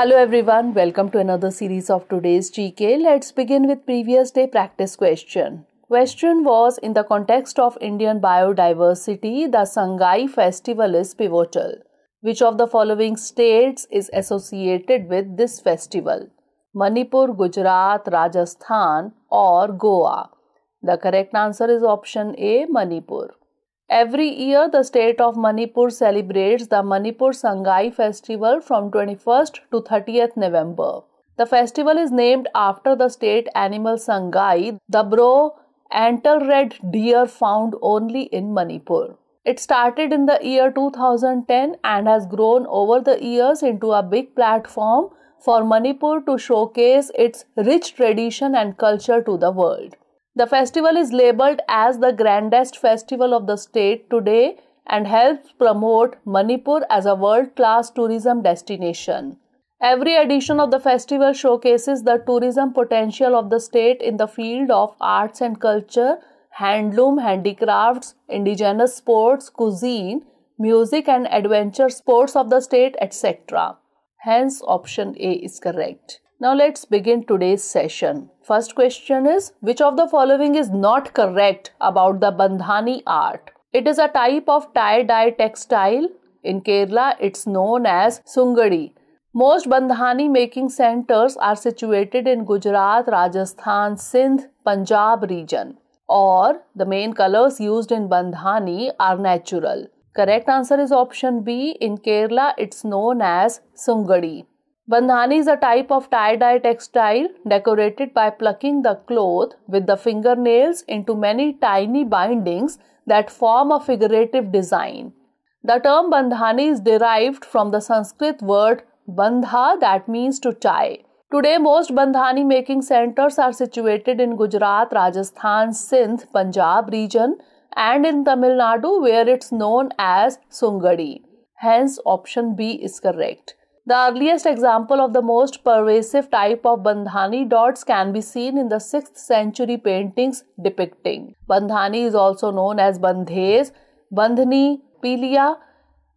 Hello everyone, welcome to another series of today's GK. Let's begin with previous day practice question. Question was in the context of Indian biodiversity, the Sangai festival is pivotal. Which of the following states is associated with this festival? Manipur, Gujarat, Rajasthan or Goa? The correct answer is option A, Manipur. Every year, the state of Manipur celebrates the Manipur Sangai festival from 21st to 30th November. The festival is named after the state animal Sangai, the bro antler red deer found only in Manipur. It started in the year 2010 and has grown over the years into a big platform for Manipur to showcase its rich tradition and culture to the world. The festival is labeled as the grandest festival of the state today and helps promote Manipur as a world class tourism destination. Every edition of the festival showcases the tourism potential of the state in the field of arts and culture, handloom, handicrafts, indigenous sports, cuisine, music and adventure sports of the state, etc. Hence, option A is correct. Now let's begin today's session. First question is which of the following is not correct about the Bandhani art? It is a type of tie-dye textile. In Kerala, it's known as Sungadi. Most Bandhani making centers are situated in Gujarat, Rajasthan, Sindh, Punjab region. Or the main colors used in Bandhani are natural. Correct answer is option B. In Kerala, it's known as Sungadi. Bandhani is a type of tie-dye textile decorated by plucking the cloth with the fingernails into many tiny bindings that form a figurative design. The term bandhani is derived from the Sanskrit word bandha that means to tie. Today, most bandhani making centers are situated in Gujarat, Rajasthan, Sindh, Punjab region and in Tamil Nadu where it's known as Sungadi. Hence, option B is correct. The earliest example of the most pervasive type of bandhani dots can be seen in the 6th century paintings depicting. Bandhani is also known as bandhes, bandhani, pilia,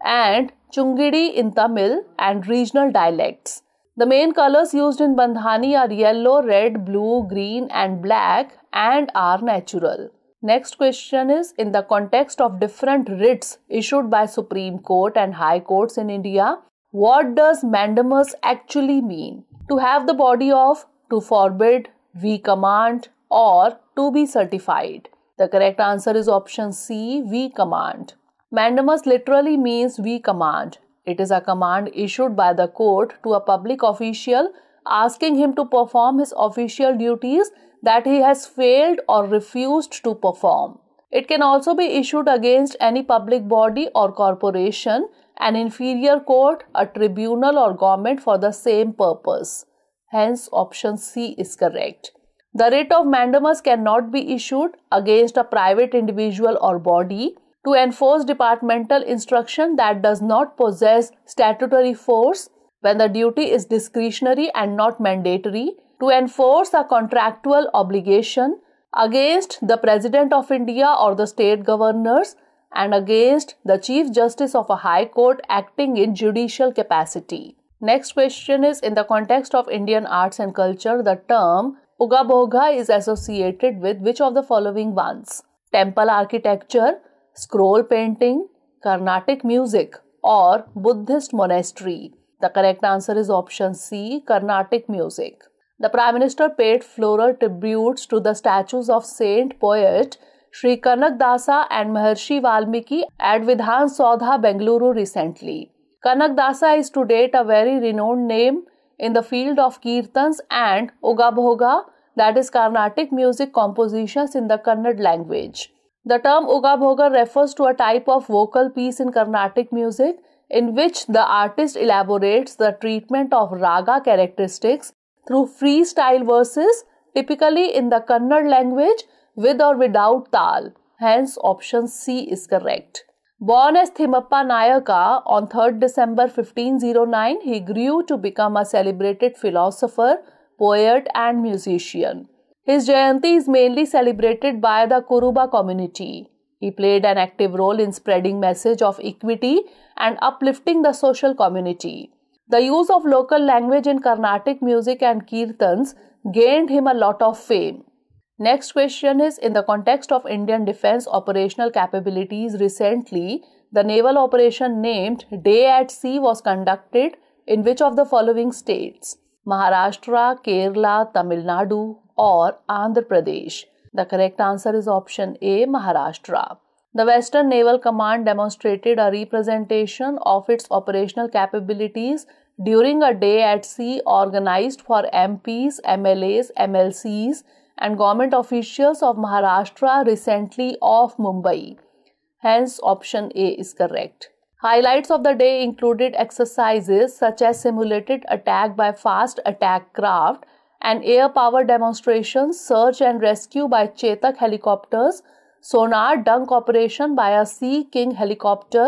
and chungidi in Tamil and regional dialects. The main colors used in bandhani are yellow, red, blue, green, and black and are natural. Next question is in the context of different writs issued by Supreme Court and High Courts in India, what does mandamus actually mean? To have the body of, to forbid, we command, or to be certified. The correct answer is option C, we command. Mandamus literally means we command. It is a command issued by the court to a public official asking him to perform his official duties that he has failed or refused to perform. It can also be issued against any public body or corporation an inferior court, a tribunal, or government for the same purpose. Hence, option C is correct. The writ of mandamus cannot be issued against a private individual or body to enforce departmental instruction that does not possess statutory force when the duty is discretionary and not mandatory, to enforce a contractual obligation against the President of India or the state governors and against the Chief Justice of a High Court acting in judicial capacity. Next question is In the context of Indian arts and culture, the term Ugaboga is associated with which of the following ones? Temple architecture, scroll painting, Carnatic music, or Buddhist monastery. The correct answer is option C Carnatic music. The Prime Minister paid floral tributes to the statues of saint, poet, Sri Kanak Dasa and Maharshi Valmiki at Vidhan Saudha, Bengaluru recently. Kanak Dasa is to date a very renowned name in the field of kirtans and ogabhoga, that is Carnatic music compositions in the Kannad language. The term ogabhoga refers to a type of vocal piece in Carnatic music in which the artist elaborates the treatment of raga characteristics through freestyle verses typically in the Kannada language with or without tal. Hence, option C is correct. Born as Thimappa Nayaka on 3rd December 1509, he grew to become a celebrated philosopher, poet, and musician. His Jayanti is mainly celebrated by the Kuruba community. He played an active role in spreading message of equity and uplifting the social community. The use of local language in Carnatic music and kirtans gained him a lot of fame. Next question is In the context of Indian defense operational capabilities recently, the naval operation named Day at Sea was conducted in which of the following states? Maharashtra, Kerala, Tamil Nadu, or Andhra Pradesh? The correct answer is option A Maharashtra. The Western Naval Command demonstrated a representation of its operational capabilities during a day at sea organized for MPs, MLAs, MLCs, and government officials of Maharashtra recently off Mumbai. Hence, option A is correct. Highlights of the day included exercises such as simulated attack by fast attack craft and air power demonstrations, search and rescue by Chetak helicopters sonar dunk operation by a Sea King helicopter,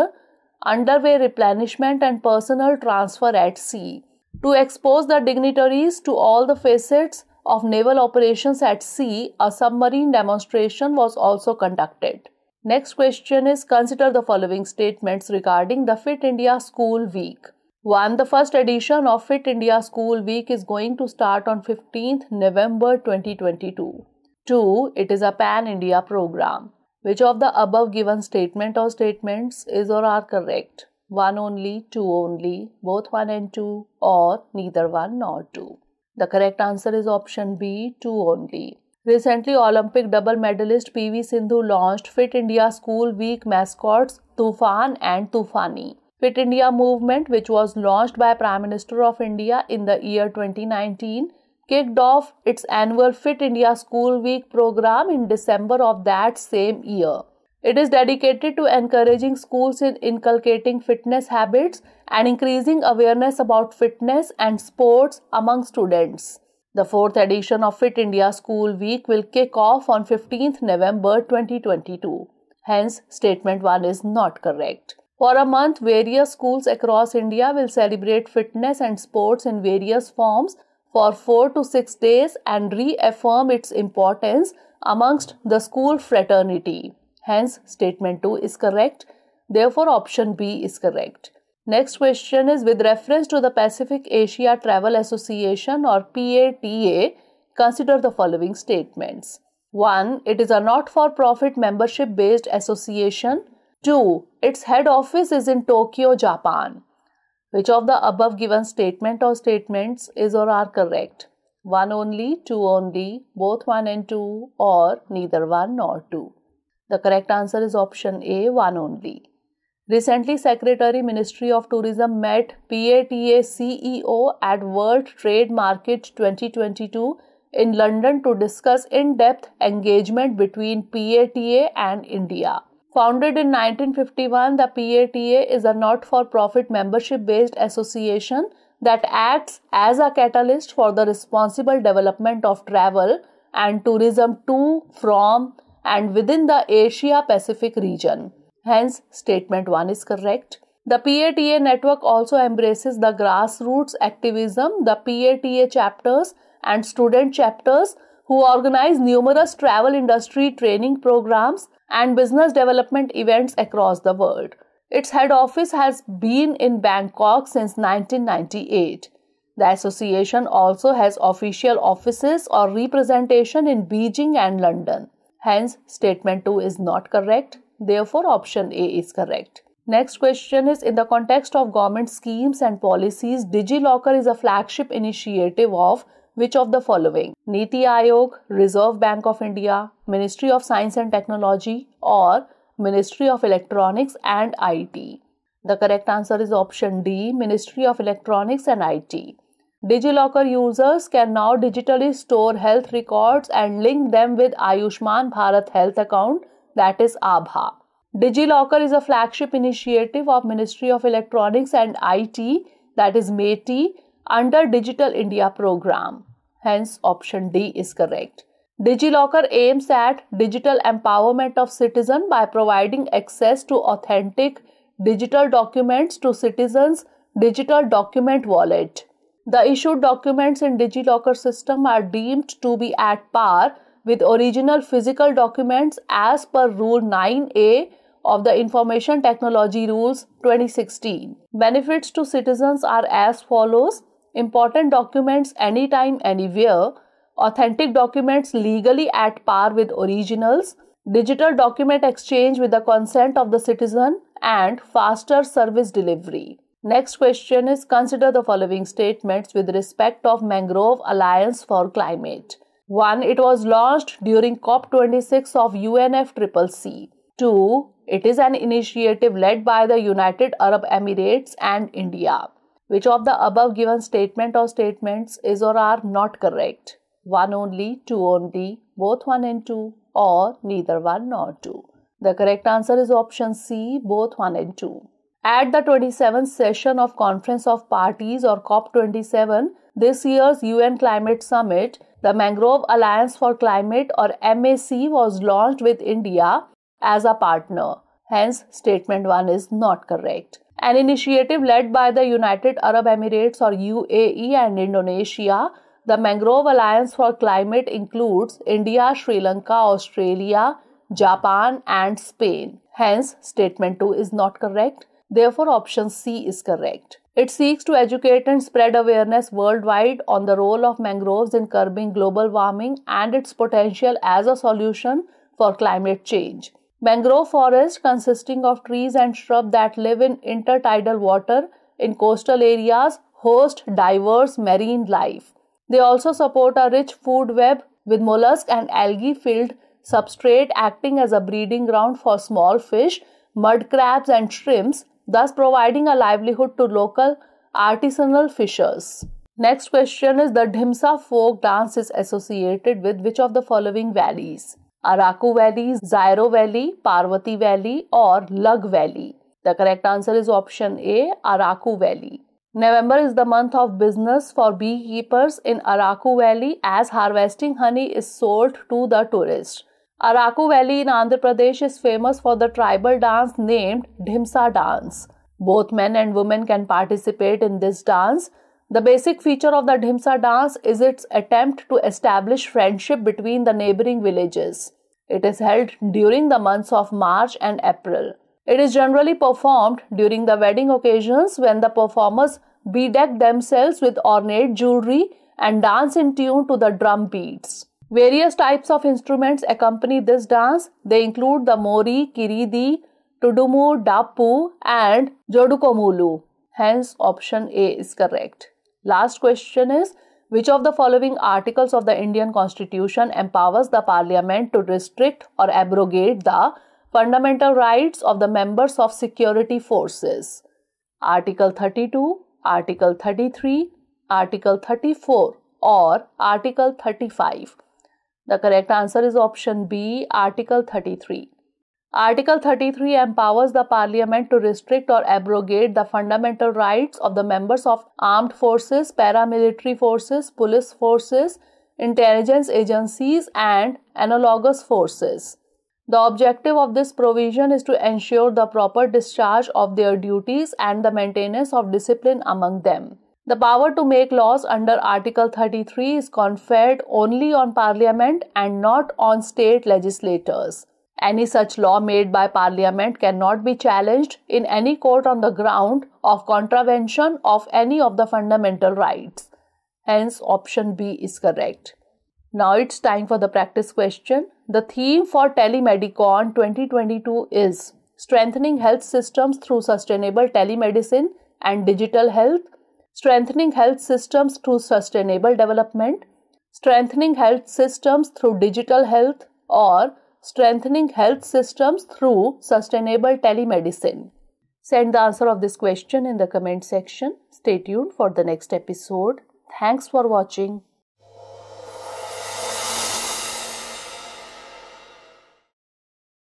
underway replenishment, and personnel transfer at sea. To expose the dignitaries to all the facets of naval operations at sea, a submarine demonstration was also conducted. Next question is consider the following statements regarding the Fit India School Week. 1. The first edition of Fit India School Week is going to start on 15th November 2022. Two, it is a pan India program. Which of the above given statement or statements is or are correct? One only, two only, both one and two, or neither one nor two. The correct answer is option B, two only. Recently, Olympic double medalist PV Sindhu launched Fit India School Week mascots Tufan and Tufani. Fit India movement, which was launched by Prime Minister of India in the year 2019, kicked off its annual Fit India School Week program in December of that same year. It is dedicated to encouraging schools in inculcating fitness habits and increasing awareness about fitness and sports among students. The fourth edition of Fit India School Week will kick off on 15th November 2022. Hence, statement 1 is not correct. For a month, various schools across India will celebrate fitness and sports in various forms for 4 to 6 days and reaffirm its importance amongst the school fraternity. Hence, statement 2 is correct. Therefore, option B is correct. Next question is with reference to the Pacific Asia Travel Association or PATA, consider the following statements. 1. It is a not for profit membership based association. 2. Its head office is in Tokyo, Japan. Which of the above given statement or statements is or are correct? One only, two only, both one and two, or neither one nor two. The correct answer is option A, one only. Recently, Secretary Ministry of Tourism met PATA CEO at World Trade Market 2022 in London to discuss in depth engagement between PATA and India. Founded in 1951, the PATA is a not for profit membership based association that acts as a catalyst for the responsible development of travel and tourism to, from, and within the Asia Pacific region. Hence, statement 1 is correct. The PATA network also embraces the grassroots activism, the PATA chapters, and student chapters who organize numerous travel industry training programs and business development events across the world. Its head office has been in Bangkok since 1998. The association also has official offices or representation in Beijing and London. Hence, statement 2 is not correct. Therefore, option A is correct. Next question is In the context of government schemes and policies, DigiLocker is a flagship initiative of which of the following Niti Aayog, Reserve Bank of India, Ministry of Science and Technology, or Ministry of Electronics and IT? The correct answer is option D Ministry of Electronics and IT. DigiLocker users can now digitally store health records and link them with Ayushman Bharat Health account that is ABHA. DigiLocker is a flagship initiative of Ministry of Electronics and IT that is METI under Digital India program. Hence, option D is correct. DigiLocker aims at digital empowerment of citizen by providing access to authentic digital documents to citizens' digital document wallet. The issued documents in DigiLocker system are deemed to be at par with original physical documents as per Rule 9A of the Information Technology Rules 2016. Benefits to citizens are as follows important documents anytime, anywhere, authentic documents legally at par with originals, digital document exchange with the consent of the citizen, and faster service delivery. Next question is consider the following statements with respect of Mangrove Alliance for Climate. 1. It was launched during COP26 of UNFCCC. 2. It is an initiative led by the United Arab Emirates and India. Which of the above given statement or statements is or are not correct? One only, two only, both one and two, or neither one nor two. The correct answer is option C, both 1 and 2. At the 27th session of Conference of Parties or COP27, this year's UN Climate Summit, the Mangrove Alliance for Climate or MAC was launched with India as a partner. Hence, statement 1 is not correct. An initiative led by the United Arab Emirates or UAE and Indonesia, the Mangrove Alliance for Climate includes India, Sri Lanka, Australia, Japan, and Spain. Hence, statement 2 is not correct. Therefore, option C is correct. It seeks to educate and spread awareness worldwide on the role of mangroves in curbing global warming and its potential as a solution for climate change. Mangrove forests, consisting of trees and shrub that live in intertidal water in coastal areas host diverse marine life. They also support a rich food web with mollusk and algae filled substrate acting as a breeding ground for small fish, mud crabs, and shrimps, thus providing a livelihood to local artisanal fishers. Next question is the Dhimsa folk dance is associated with which of the following valleys? Araku Valley, Zairo Valley, Parvati Valley, or Lug Valley. The correct answer is option A, Araku Valley. November is the month of business for beekeepers in Araku Valley as harvesting honey is sold to the tourists. Araku Valley in Andhra Pradesh is famous for the tribal dance named Dhimsa dance. Both men and women can participate in this dance. The basic feature of the Dhimsa dance is its attempt to establish friendship between the neighboring villages. It is held during the months of March and April. It is generally performed during the wedding occasions when the performers bedeck themselves with ornate jewelry and dance in tune to the drum beats. Various types of instruments accompany this dance. They include the mori, kiridi, tudumu, dapu, and jodukomulu. Hence, option A is correct. Last question is which of the following articles of the Indian Constitution empowers the Parliament to restrict or abrogate the fundamental rights of the members of security forces? Article 32, Article 33, Article 34, or Article 35? The correct answer is option B, Article 33. Article 33 empowers the parliament to restrict or abrogate the fundamental rights of the members of armed forces, paramilitary forces, police forces, intelligence agencies, and analogous forces. The objective of this provision is to ensure the proper discharge of their duties and the maintenance of discipline among them. The power to make laws under Article 33 is conferred only on Parliament and not on state legislators. Any such law made by Parliament cannot be challenged in any court on the ground of contravention of any of the fundamental rights. Hence, option B is correct. Now it's time for the practice question. The theme for Telemedicon 2022 is Strengthening Health Systems Through Sustainable Telemedicine and Digital Health, Strengthening Health Systems Through Sustainable Development, Strengthening Health Systems Through Digital Health, or strengthening health systems through sustainable telemedicine? Send the answer of this question in the comment section. Stay tuned for the next episode. Thanks for watching.